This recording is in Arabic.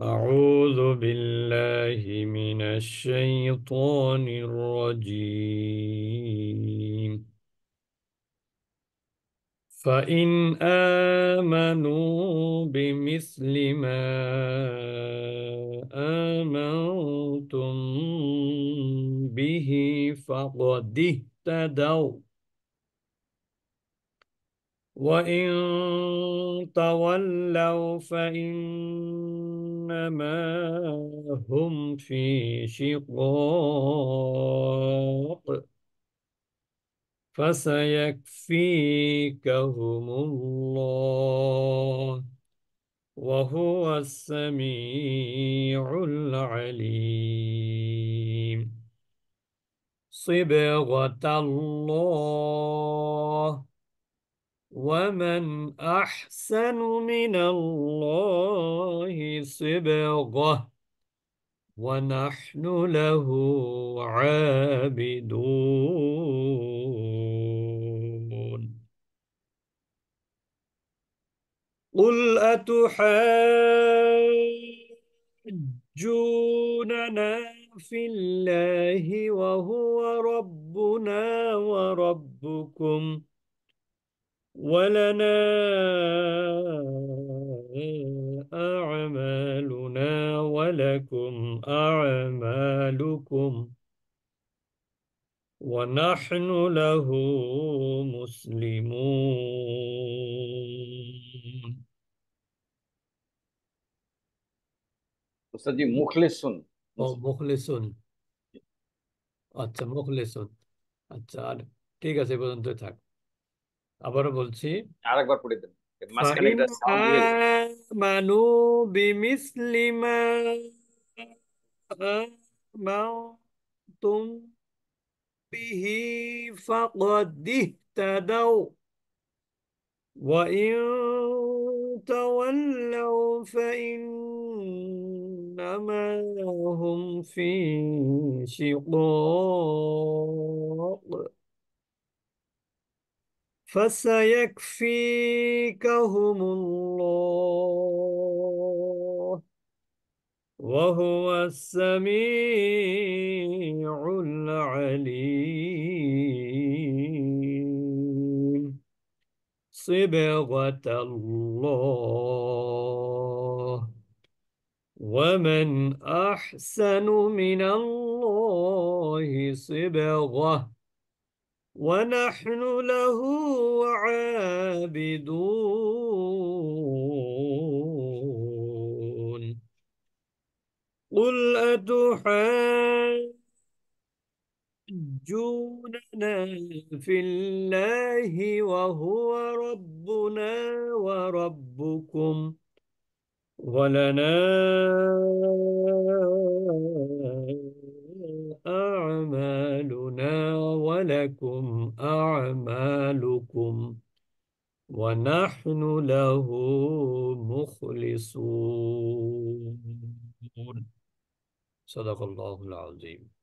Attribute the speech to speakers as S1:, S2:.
S1: أعوذ بالله من الشيطان الرجيم فإن آمنوا بمثل ما آمنتم به فقد اهتدوا وإن تولوا فإنما هم في شقاق فسيكفيكهم الله وهو السميع العليم صبغة الله ومن أحسن من الله صبغة ونحن له عابدون قل أتحاجوننا في الله وهو ربنا وربكم ولنا أعمالنا ولكم أعمالكم ونحن له مسلمون مخلصون مخلصون مخلص مخلصون মুখলেসন مخلصون আর ঠিক আছে পর্যন্ত থাক আবারও বলছি আরেকবার পড়ে দেন মাঝখানে এটা সাউন্ড দিয়ে মানু বিমিসলিমা آمنتم به فقد اهتدوا وإن تولوا فإنما هم في شقاق فسيكفيكهم الله وهو السميع العليم صبغة الله ومن أحسن من الله صبغة ونحن له عابدون قل أتحاجوننا في الله وهو ربنا وربكم ولنا لكم أعمالكم ونحن له مخلصون صدق الله العظيم